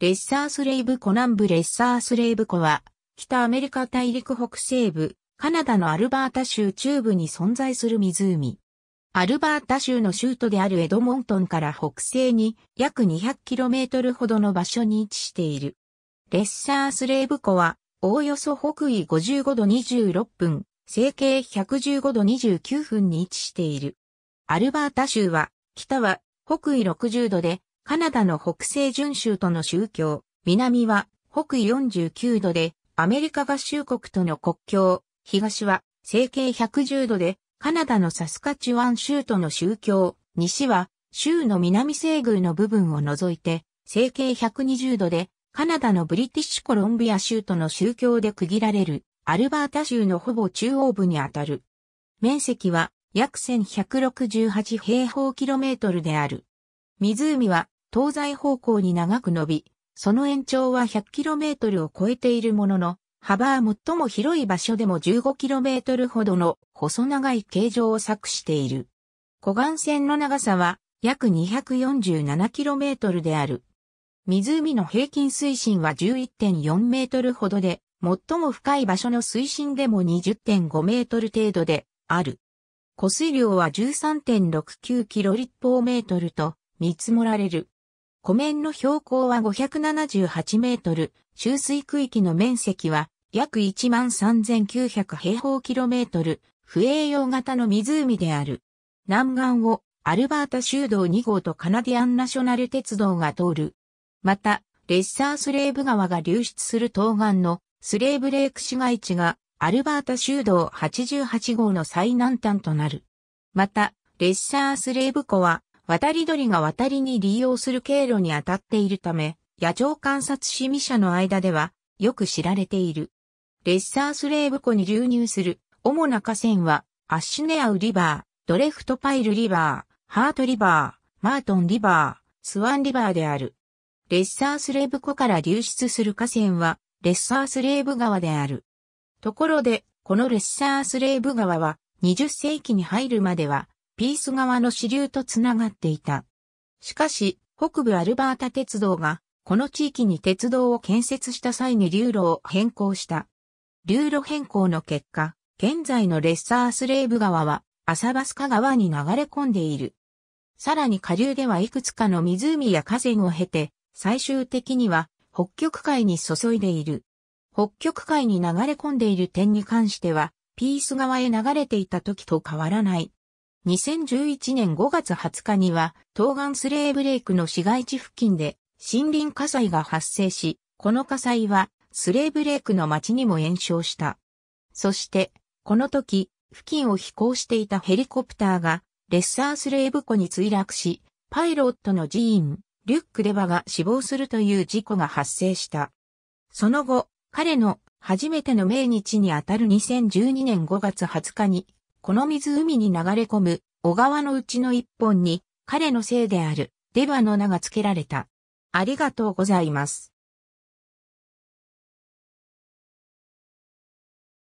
レッサースレイブ湖南部レッサースレイブ湖は、北アメリカ大陸北西部、カナダのアルバータ州中部に存在する湖。アルバータ州の州都であるエドモントンから北西に約 200km ほどの場所に位置している。レッサースレイブ湖は、おおよそ北緯55度26分、西経115度29分に位置している。アルバータ州は、北は北緯60度でカナダの北西準州との宗教、南は北緯49度でアメリカ合衆国との国境、東は西経110度でカナダのサスカチュワン州との宗教、西は州の南西宮の部分を除いて西経120度でカナダのブリティッシュコロンビア州との宗教で区切られるアルバータ州のほぼ中央部にあたる。面積は約1168平方キロメートルである。湖は東西方向に長く伸び、その延長は 100km を超えているものの、幅は最も広い場所でも 15km ほどの細長い形状を作している。湖岸線の長さは約 247km である。湖の平均水深は11.4メートルほどで、最も深い場所の水深でも20.5メートル程度である。湖水量は13.69キロ立方メートルと見積もられる。湖面の標高は578メートル、周水区域の面積は約13,900平方キロメートル、不栄養型の湖である。南岸をアルバータ州道2号とカナディアンナショナル鉄道が通る。また、レッサースレーブ川が流出する東岸のスレーブレーク市街地がアルバータ州道88号の最南端となる。また、レッサースレーブ湖は渡り鳥が渡りに利用する経路に当たっているため、野鳥観察市民者の間ではよく知られている。レッサースレーブ湖に流入する主な河川は、アッシュネアウリバー、ドレフトパイルリバー、ハートリバー、マートンリバー、スワンリバーである。レッサースレーブ湖から流出する河川は、レッサースレーブ川である。ところで、このレッサースレーブ川は、20世紀に入るまでは、ピース川の支流とつながっていた。しかし、北部アルバータ鉄道が、この地域に鉄道を建設した際に流路を変更した。流路変更の結果、現在のレッサースレーブ川は、アサバスカ川に流れ込んでいる。さらに下流ではいくつかの湖や河川を経て、最終的には北極海に注いでいる。北極海に流れ込んでいる点に関しては、ピース川へ流れていた時と変わらない。2011年5月20日には、東岸スレーブレイクの市街地付近で森林火災が発生し、この火災はスレーブレイクの町にも延焼した。そして、この時、付近を飛行していたヘリコプターが、レッサースレーブ湖に墜落し、パイロットの寺院、リュック・デバが死亡するという事故が発生した。その後、彼の初めての命日にあたる2012年5月20日に、この湖に流れ込む小川のうちの一本に彼のせいであるデバの名が付けられた。ありがとうございます。